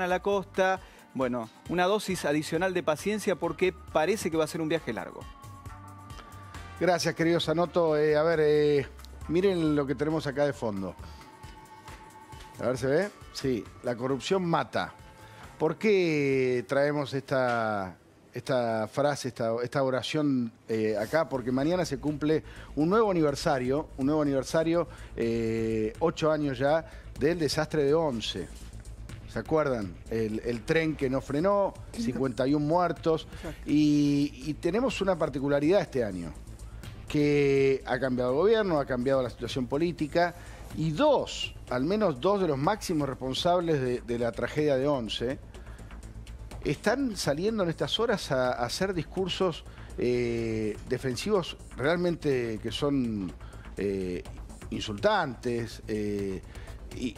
a la costa. Bueno, una dosis adicional de paciencia porque parece que va a ser un viaje largo. Gracias, querido Sanoto. Eh, a ver, eh, miren lo que tenemos acá de fondo. A ver, ¿se ve? Sí, la corrupción mata. ¿Por qué traemos esta, esta frase, esta, oración eh, acá, porque mañana se cumple un nuevo aniversario, un nuevo aniversario, ocho años ya, del desastre de Once. ¿se acuerdan? El, tren que no frenó, 51 muertos. Y, tenemos una particularidad este año, que ha cambiado el gobierno, ha cambiado la situación política, y dos, al menos dos de los máximos responsables de, la tragedia de Once, están saliendo en estas horas a, hacer discursos eh, defensivos realmente que son eh, insultantes, eh,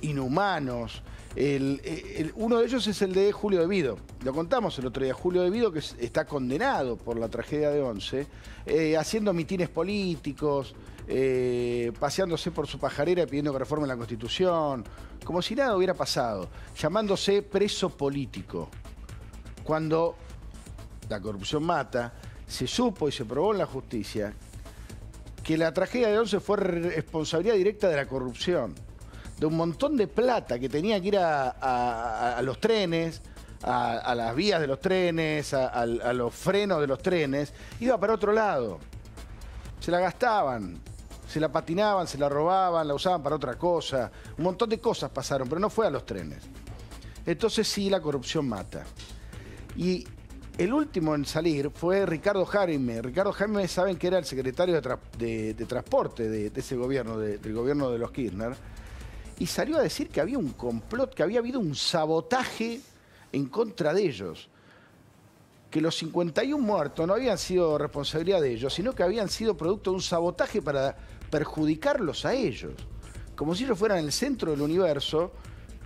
inhumanos. Eh, uno de ellos es el de Julio Vido, Lo contamos el otro día. Julio Vido que está condenado por la tragedia de Once, eh, haciendo mitines políticos, eh, paseándose por su pajarera pidiendo que reformen la Constitución, como si nada hubiera pasado, llamándose preso político. Cuando la corrupción mata, se supo y se probó en la justicia que la tragedia de Once fue responsabilidad directa de la corrupción de un montón de plata que tenía que ir a, los trenes, a, las vías de los trenes, a, los frenos de los trenes, iba para otro lado. Se la gastaban, se la patinaban, se la robaban, la usaban para otra cosa. Un montón de cosas pasaron, pero no fue a los trenes. Entonces sí, la corrupción mata. Y el último en salir fue Ricardo Jaime. Ricardo Jaime, saben que era el secretario de, transporte de, de, ese gobierno, del gobierno de los Kirchner y salió a decir que había un complot, que había habido un sabotaje en contra de ellos. Que los 51 muertos no habían sido responsabilidad de ellos, sino que habían sido producto de un sabotaje para perjudicarlos a ellos. Como si ellos fueran el centro del universo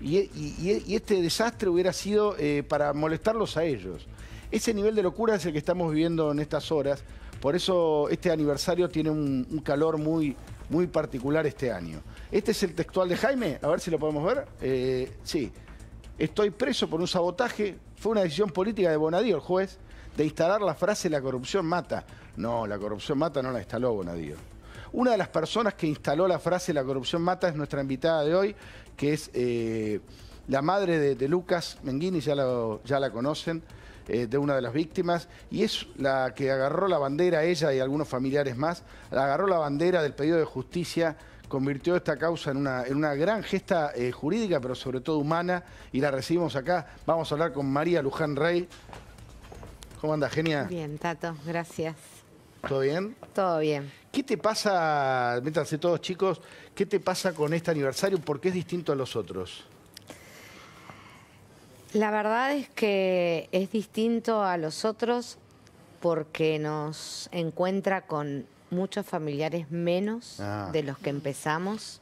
y, este desastre hubiera sido eh, para molestarlos a ellos. Ese nivel de locura es el que estamos viviendo en estas horas. Por eso este aniversario tiene un calor muy, muy particular este año. Este es el textual de Jaime, a ver si lo podemos ver. Eh, sí, estoy preso por un sabotaje, fue una decisión política de Bonadío, el juez, de instalar la frase la corrupción mata. No, la corrupción mata no la instaló Bonadío. Una de las personas que instaló la frase la corrupción mata es nuestra invitada de hoy, que es eh, la madre de, Lucas Menguini, ya, ya la conocen. Eh, de una de las víctimas y es la que agarró la bandera, ella y algunos familiares más, la agarró la bandera del pedido de justicia convirtió esta causa en una, en una gran gesta eh, jurídica, pero sobre todo humana, y la recibimos acá. Vamos a hablar con María Luján Rey. ¿Cómo anda, genia? Bien, Tato, gracias. ¿Todo bien? Todo bien. ¿Qué te pasa, métanse todos chicos, qué te pasa con este aniversario? ¿Por qué es distinto a los otros? La verdad es que es distinto a los otros porque nos encuentra con muchos familiares menos ah. de los que empezamos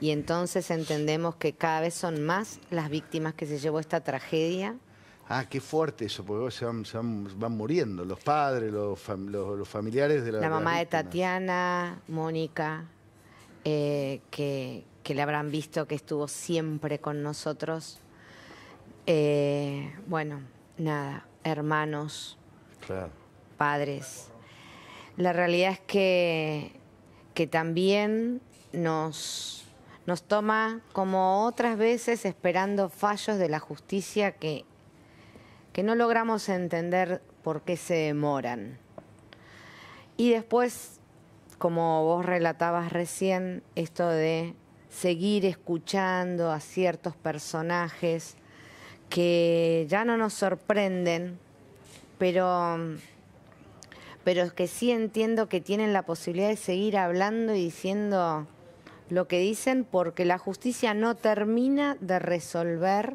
y entonces entendemos que cada vez son más las víctimas que se llevó esta tragedia. Ah, qué fuerte eso, porque van, muriendo los padres, los, los, familiares de la... La mamá de, Tatiana, Mónica, eh, que, le habrán visto que estuvo siempre con nosotros eh, bueno, nada, hermanos, padres. La realidad es que, que también nos, nos toma, como otras veces, esperando fallos de la justicia que, que no logramos entender por qué se demoran. Y después, como vos relatabas recién, esto de seguir escuchando a ciertos personajes que ya no nos sorprenden, pero, pero que sí entiendo que tienen la posibilidad de seguir hablando y diciendo lo que dicen porque la justicia no termina de resolver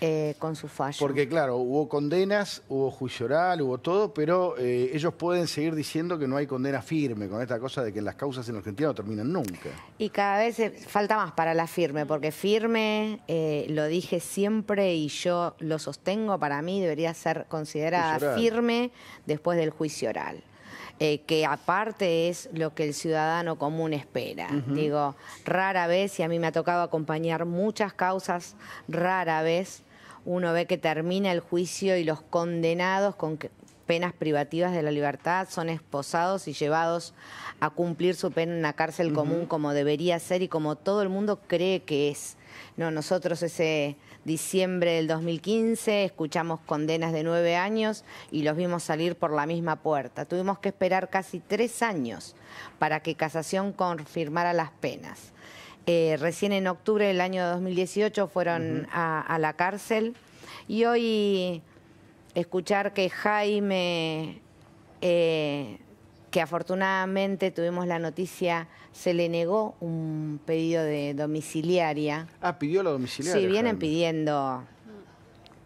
eh, con su fallo. Porque claro, hubo condenas, hubo juicio oral, hubo todo, pero eh, ellos pueden seguir diciendo que no hay condena firme con esta cosa de que las causas en Argentina no terminan nunca. Y cada vez eh, falta más para la firme, porque firme, lo dije siempre y yo lo sostengo, para mí debería ser considerada firme después del juicio oral. Eh, que aparte es lo que el ciudadano común espera. Digo, rara vez, y a mí me ha tocado acompañar muchas causas, rara vez uno ve que termina el juicio y los condenados con que, penas privativas de la libertad, son esposados y llevados a cumplir su pena en una cárcel común como debería ser y como todo el mundo cree que es. No, nosotros ese diciembre del 2015 escuchamos condenas de nueve años y los vimos salir por la misma puerta. Tuvimos que esperar casi tres años para que Casación confirmara las penas. Eh, recién en octubre del año 2018 fueron a la cárcel y hoy escuchar que Jaime, eh, que afortunadamente tuvimos la noticia, se le negó un pedido de domiciliaria. Ah, pidió la domiciliaria. Sí, vienen pidiendo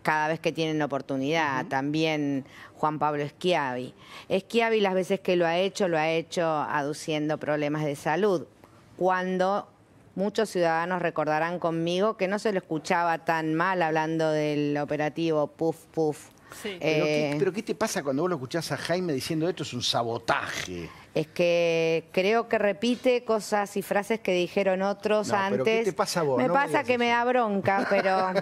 cada vez que tienen oportunidad. También Juan Pablo Esquiavi. Esquiavi las veces que lo ha hecho, lo ha hecho aduciendo problemas de salud. Cuando muchos ciudadanos recordarán conmigo que no se lo escuchaba tan mal hablando del operativo Puf Puf eh, ¿Pero, qué, te pasa cuando vos lo escuchás a Jaime diciendo esto es un sabotaje? Es que creo que repite cosas y frases que dijeron otros antes. qué te pasa Me pasa que me da bronca, pero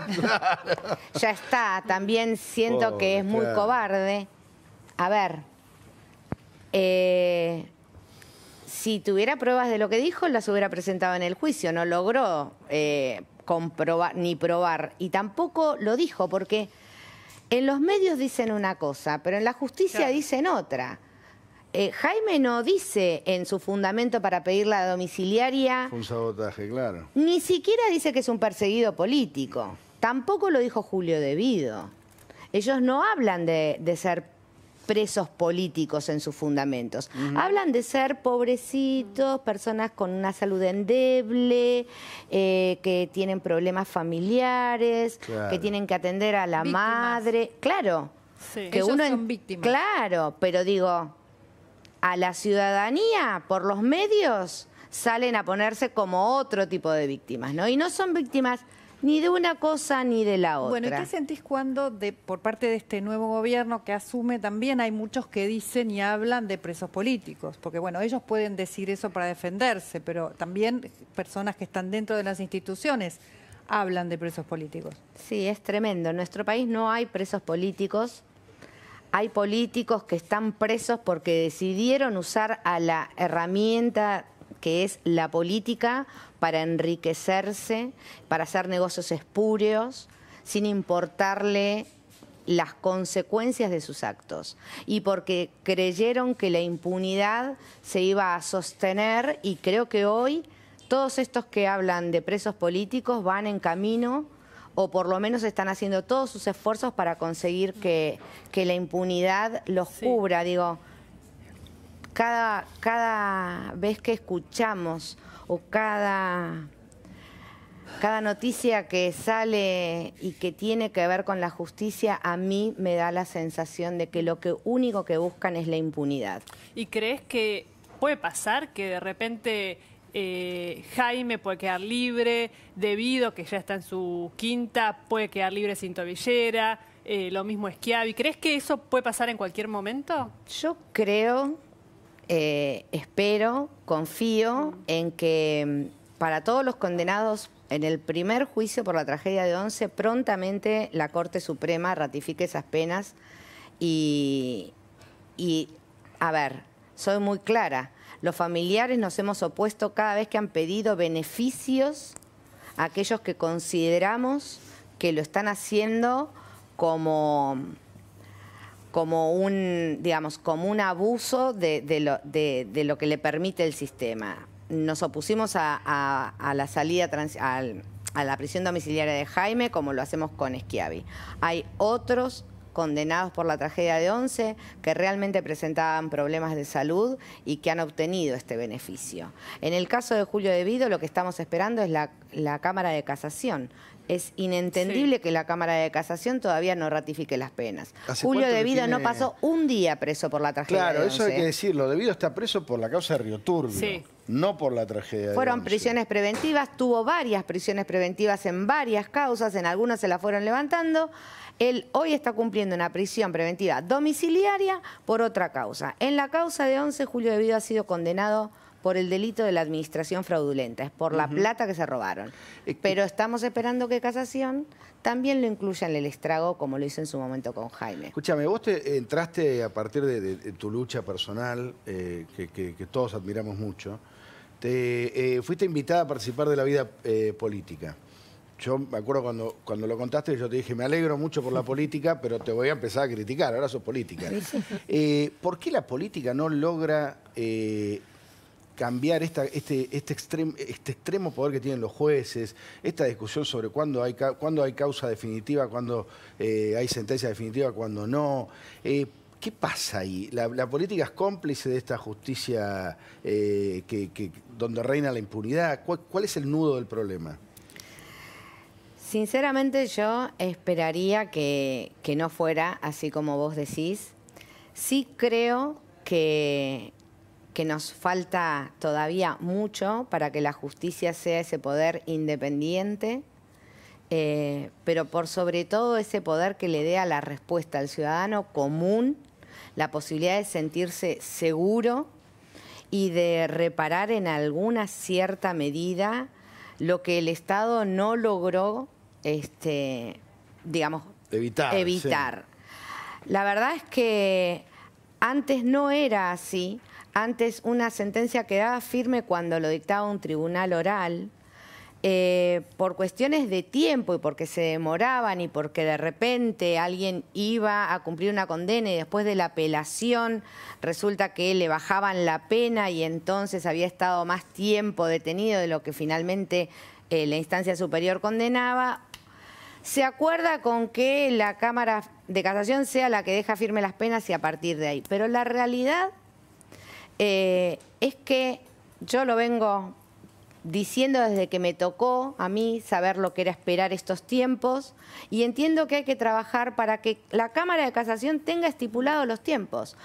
ya está. También siento que es muy cobarde. A ver, eh, si tuviera pruebas de lo que dijo, las hubiera presentado en el juicio. No logró eh, comprobar ni probar. Y tampoco lo dijo porque en los medios dicen una cosa, pero en la justicia dicen otra. Eh, Jaime no dice en su fundamento para pedir la domiciliaria... un sabotaje, claro. Ni siquiera dice que es un perseguido político. Tampoco lo dijo Julio Debido. Ellos no hablan de, de ser presos políticos en sus fundamentos. Hablan de ser pobrecitos, personas con una salud endeble, eh, que tienen problemas familiares, que tienen que atender a la madre. Claro. Que uno Claro, pero digo, a la ciudadanía, por los medios, salen a ponerse como otro tipo de víctimas, ¿no? Y no son víctimas ni de una cosa ni de la otra. Bueno, qué sentís cuando de, por parte de este nuevo gobierno que asume también hay muchos que dicen y hablan de presos políticos? Porque bueno, ellos pueden decir eso para defenderse, pero también personas que están dentro de las instituciones hablan de presos políticos. Sí, es tremendo. En nuestro país no hay presos políticos. Hay políticos que están presos porque decidieron usar a la herramienta que es la política para enriquecerse, para hacer negocios espurios, sin importarle las consecuencias de sus actos y porque creyeron que la impunidad se iba a sostener y creo que hoy todos estos que hablan de presos políticos van en camino o por lo menos están haciendo todos sus esfuerzos para conseguir que, que la impunidad los cubra. Digo, cada, vez que escuchamos o cada, cada noticia que sale y que tiene que ver con la justicia, a mí me da la sensación de que lo que único que buscan es la impunidad. ¿Y crees que puede pasar que de repente eh, Jaime puede quedar libre, Debido, que ya está en su quinta, puede quedar libre sin tobillera, eh, lo mismo es Kiavi ¿Crees que eso puede pasar en cualquier momento? Yo creo eh, espero, confío en que mm, para todos los condenados en el primer juicio por la tragedia de Once, prontamente la Corte Suprema ratifique esas penas y a ver, soy muy clara, los familiares nos hemos opuesto cada vez que han pedido beneficios a aquellos que consideramos que lo están haciendo como como un, digamos, como un abuso de, lo, que le permite el sistema. Nos opusimos a, la salida a, la prisión domiciliaria de Jaime, como lo hacemos con Esquiavi. Hay otros condenados por la tragedia de Once que realmente presentaban problemas de salud y que han obtenido este beneficio. En el caso de Julio De Vido, lo que estamos esperando es la, la Cámara de Casación. Es inentendible que la Cámara de Casación todavía no ratifique las penas. Julio Devido no pasó un día preso por la tragedia. Claro, eso hay que ¿eh? decirlo. Vido está preso por la causa de Río no por la tragedia. Fueron prisiones preventivas, tuvo varias prisiones preventivas en varias causas, en algunas se la fueron levantando. Él hoy está cumpliendo una prisión preventiva domiciliaria por otra causa. En la causa de 11, Julio Devido ha sido condenado por el delito de la administración fraudulenta, es por la plata que se robaron. Eh, pero estamos esperando que Casación también lo incluya en el estrago, como lo hice en su momento con Jaime. Escúchame, vos te entraste a partir de, tu lucha personal, eh, que, todos admiramos mucho, te eh, fuiste invitada a participar de la vida política. Yo me acuerdo cuando, cuando lo contaste, yo te dije, me alegro mucho por la política, pero te voy a empezar a criticar, ahora sos política. ¿Por qué la política no logra cambiar esta, este, este, este extremo poder que tienen los jueces, esta discusión sobre cuándo hay, cuándo hay causa definitiva, cuándo eh, hay sentencia definitiva, cuándo no. Eh, ¿Qué pasa ahí? La, política es cómplice de esta justicia eh, que, donde reina la impunidad. ¿Cuál, es el nudo del problema? Sinceramente yo esperaría que, que, no fuera así como vos decís. Sí creo que que nos falta todavía mucho para que la justicia sea ese poder independiente, eh, pero por sobre todo ese poder que le dé a la respuesta al ciudadano común la posibilidad de sentirse seguro y de reparar en alguna cierta medida lo que el Estado no logró, este, digamos, evitar. La verdad es que antes no era así. Antes una sentencia quedaba firme cuando lo dictaba un tribunal oral, eh, por cuestiones de tiempo y porque se demoraban y porque de repente alguien iba a cumplir una condena y después de la apelación resulta que le bajaban la pena y entonces había estado más tiempo detenido de lo que finalmente eh, la instancia superior condenaba, se acuerda con que la Cámara de Casación sea la que deja firme las penas y a partir de ahí. Pero la realidad eh, es que yo lo vengo diciendo desde que me tocó a mí saber lo que era esperar estos tiempos y entiendo que hay que trabajar para que la Cámara de Casación tenga estipulados los tiempos.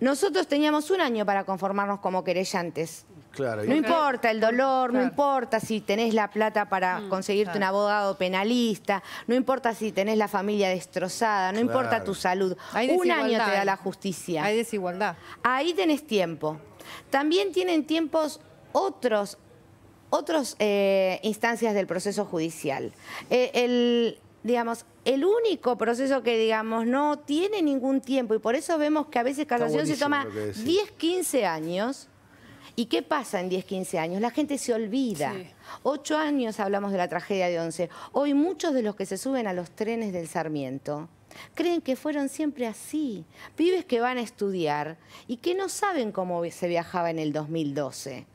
Nosotros teníamos un año para conformarnos como querellantes no importa el dolor, no importa si tenés la plata para mm, conseguirte un abogado penalista, no importa si tenés la familia destrozada, no importa tu salud. un año te da la justicia. Hay desigualdad. Ahí tenés tiempo. También tienen tiempos otros, otras eh, instancias del proceso judicial. Eh, el, digamos, el único proceso que, digamos, no tiene ningún tiempo y por eso vemos que a veces casación se toma 10, 15 años ¿Y qué pasa en 10, 15 años? La gente se olvida. Ocho años hablamos de la tragedia de Once. Hoy muchos de los que se suben a los trenes del Sarmiento creen que fueron siempre así. Pibes que van a estudiar y que no saben cómo se viajaba en el 2012.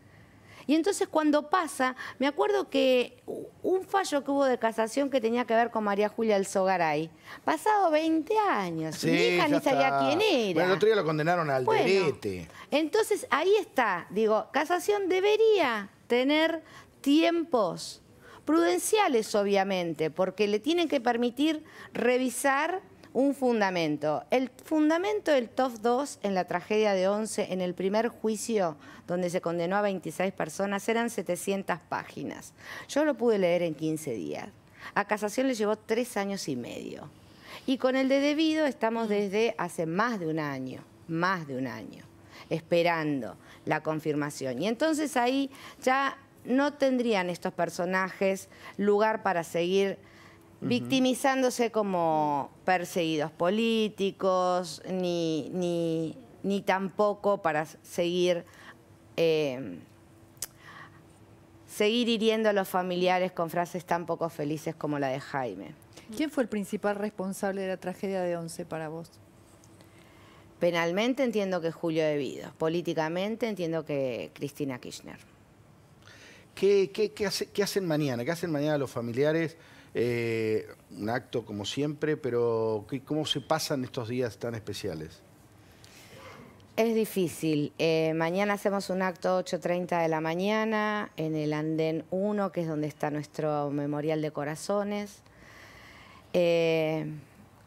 Y entonces cuando pasa, me acuerdo que un fallo que hubo de casación que tenía que ver con María Julia Elzogaray. Pasado 20 años, mi hija ni sabía quién era. Bueno, el otro día lo condenaron al delete. Entonces, ahí está. Digo, casación debería tener tiempos prudenciales, obviamente, porque le tienen que permitir revisar un fundamento. El fundamento del TOF 2 en la tragedia de 11, en el primer juicio donde se condenó a 26 personas, eran 700 páginas. Yo lo pude leer en 15 días. A casación le llevó tres años y medio. Y con el de debido estamos desde hace más de un año, más de un año, esperando la confirmación. Y entonces ahí ya no tendrían estos personajes lugar para seguir victimizándose como perseguidos políticos, ni, tampoco para seguir, eh, seguir hiriendo a los familiares con frases tan poco felices como la de Jaime. ¿Quién fue el principal responsable de la tragedia de Once para vos? Penalmente entiendo que Julio De Vido, políticamente entiendo que Cristina Kirchner. ¿Qué, hacen mañana? ¿Qué hacen mañana los familiares? Eh, un acto como siempre, pero ¿cómo se pasan estos días tan especiales? Es difícil. Eh, mañana hacemos un acto 8.30 de la mañana en el Andén 1, que es donde está nuestro memorial de corazones. Eh,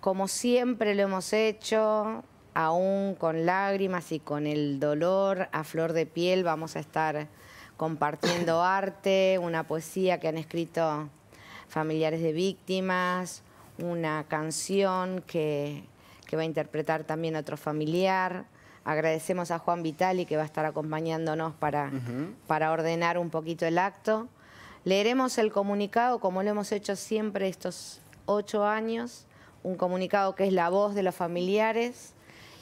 como siempre lo hemos hecho, aún con lágrimas y con el dolor a flor de piel, vamos a estar compartiendo arte, una poesía que han escrito familiares de víctimas, una canción que, va a interpretar también otro familiar. Agradecemos a Juan Vitali que va a estar acompañándonos para, para ordenar un poquito el acto. Leeremos el comunicado como lo hemos hecho siempre estos ocho años, un comunicado que es la voz de los familiares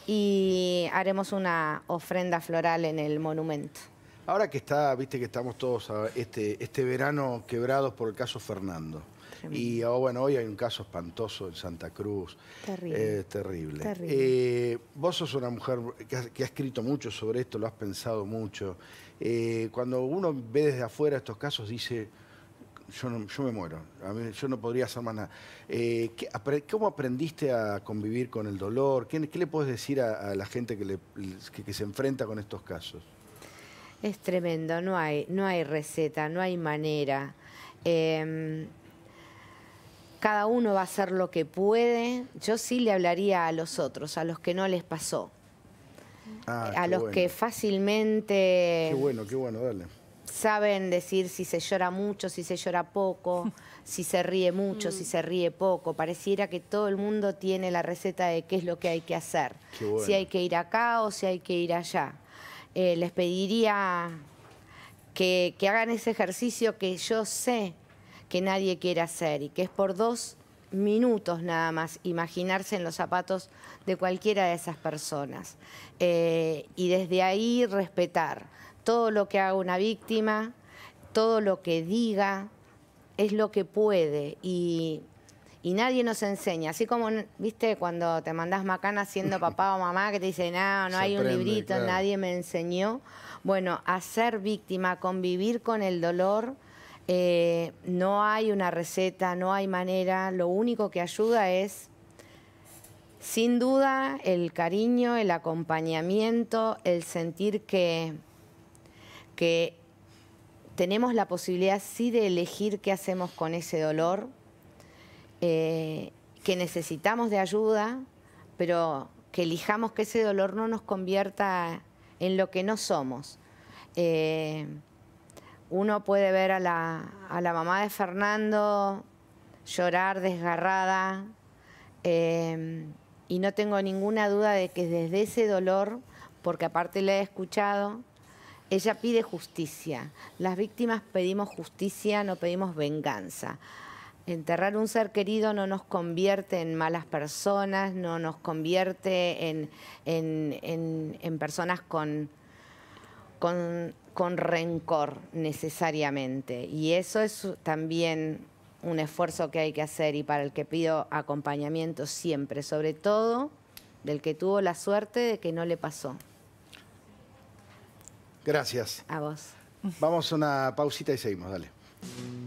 y haremos una ofrenda floral en el monumento. Ahora que está, viste que estamos todos este, este, verano quebrados por el caso Fernando. Y ah, bueno, hoy hay un caso espantoso en Santa Cruz. Terrible. Eh, terrible. Eh, vos sos una mujer que ha, escrito mucho sobre esto, lo has pensado mucho. Eh, cuando uno ve desde afuera estos casos, dice, yo, yo me muero, yo no podría hacer más nada. ¿Cómo aprendiste a convivir con el dolor? ¿Qué, le puedes decir a, la gente que, le, que se enfrenta con estos casos? Es tremendo, no hay, no hay receta, no hay manera. Em, cada uno va a hacer lo que puede. Yo sí le hablaría a los otros, a los que no les pasó. Ah, a los que fácilmente... Qué bueno, qué bueno, dale. Saben decir si se llora mucho, si se llora poco, si se ríe mucho, si mm. se ríe poco. Pareciera que todo el mundo tiene la receta de qué es lo que hay que hacer. Si hay que ir acá o si hay que ir allá. Eh, les pediría que, hagan ese ejercicio que yo sé que nadie quiere hacer y que es por dos minutos nada más imaginarse en los zapatos de cualquiera de esas personas. Eh, y desde ahí respetar todo lo que haga una víctima, todo lo que diga, es lo que puede. Y y nadie nos enseña. Así como, viste, cuando te mandás macana siendo papá o mamá que te dicen, no, no hay un librito, nadie me enseñó. Bueno, a ser víctima, convivir con el dolor, eh, no hay una receta, no hay manera. Lo único que ayuda es, sin duda, el cariño, el acompañamiento, el sentir que, que tenemos la posibilidad sí de elegir qué hacemos con ese dolor eh, que necesitamos de ayuda, pero que elijamos que ese dolor no nos convierta en lo que no somos. Eh, uno puede ver a la, mamá de Fernando llorar desgarrada eh, y no tengo ninguna duda de que desde ese dolor, porque aparte le he escuchado, ella pide justicia. Las víctimas pedimos justicia, no pedimos venganza. Enterrar un ser querido no nos convierte en malas personas, no nos convierte en, personas con, con, con, rencor necesariamente. Y eso es también un esfuerzo que hay que hacer y para el que pido acompañamiento siempre, sobre todo del que tuvo la suerte de que no le pasó. Gracias. A vos. Vamos a una pausita y seguimos, dale.